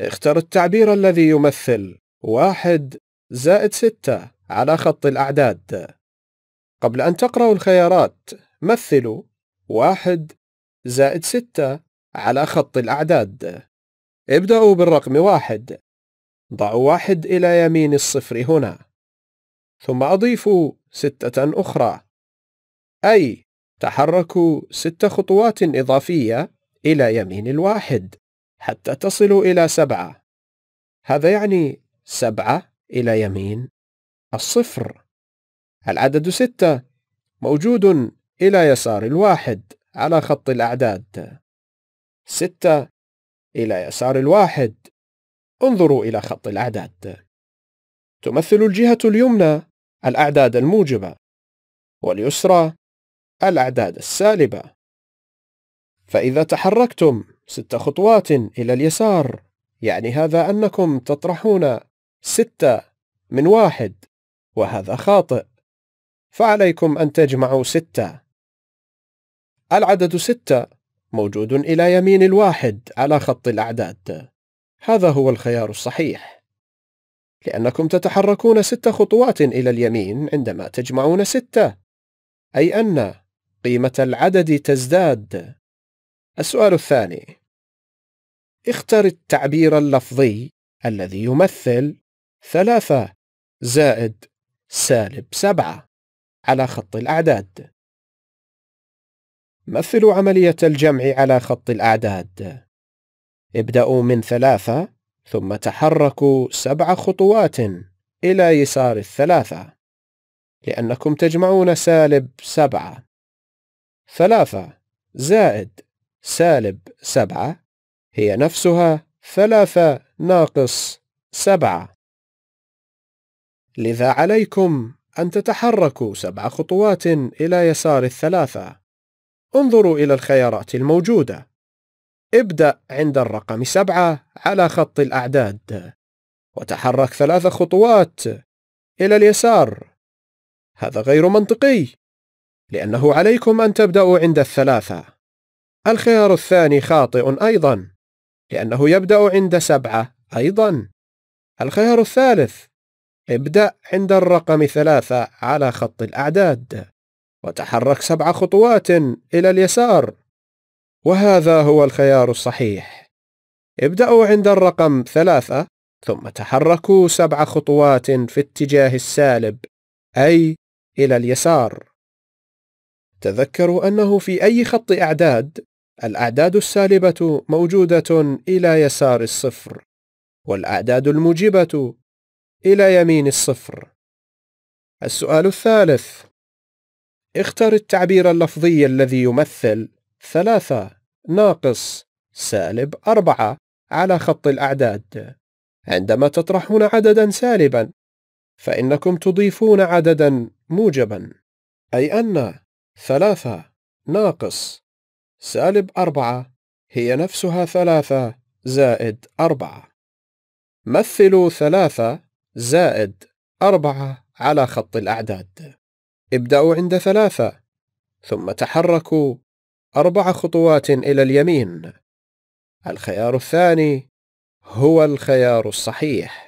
اختر التعبير الذي يمثل واحد زائد ستة على خط الأعداد قبل أن تقرأوا الخيارات مثلوا واحد زائد ستة على خط الأعداد ابدأوا بالرقم واحد ضعوا واحد إلى يمين الصفر هنا ثم أضيفوا ستة أخرى أي تحركوا ست خطوات إضافية إلى يمين الواحد حتى تصل إلى سبعة هذا يعني سبعة إلى يمين الصفر العدد ستة موجود إلى يسار الواحد على خط الأعداد ستة إلى يسار الواحد انظروا إلى خط الأعداد تمثل الجهة اليمنى الأعداد الموجبة واليسرى الأعداد السالبة فإذا تحركتم ست خطوات إلى اليسار يعني هذا أنكم تطرحون ستة من واحد وهذا خاطئ فعليكم أن تجمعوا ستة العدد ستة موجود إلى يمين الواحد على خط الأعداد هذا هو الخيار الصحيح لأنكم تتحركون ست خطوات إلى اليمين عندما تجمعون ستة أي أن قيمة العدد تزداد السؤال الثاني اختر التعبير اللفظي الذي يمثل ثلاثة زائد سالب سبعة على خط الأعداد مثلوا عملية الجمع على خط الأعداد ابدأوا من ثلاثة ثم تحركوا سبع خطوات إلى يسار الثلاثة لأنكم تجمعون سالب سبعة ثلاثة زائد سالب سبعة هي نفسها ثلاثة ناقص سبعة لذا عليكم أن تتحركوا سبع خطوات إلى يسار الثلاثة انظروا إلى الخيارات الموجودة ابدأ عند الرقم سبعة على خط الأعداد وتحرك ثلاث خطوات إلى اليسار هذا غير منطقي لأنه عليكم أن تبدأوا عند الثلاثة الخيار الثاني خاطئ أيضا لأنه يبدأ عند سبعة أيضا الخيار الثالث ابدأ عند الرقم ثلاثة على خط الأعداد وتحرك سبع خطوات إلى اليسار وهذا هو الخيار الصحيح ابدأوا عند الرقم ثلاثة ثم تحركوا سبع خطوات في اتجاه السالب أي إلى اليسار تذكروا أنه في أي خط أعداد الأعداد السالبة موجودة إلى يسار الصفر، والأعداد الموجبة إلى يمين الصفر. السؤال الثالث: اختر التعبير اللفظي الذي يمثل ثلاثة ناقص سالب أربعة على خط الأعداد. عندما تطرحون عددا سالبا، فإنكم تضيفون عددا موجبا، أي أن ثلاثة ناقص سالب أربعة هي نفسها ثلاثة زائد أربعة مثلوا ثلاثة زائد أربعة على خط الأعداد ابدأوا عند ثلاثة ثم تحركوا أربع خطوات إلى اليمين الخيار الثاني هو الخيار الصحيح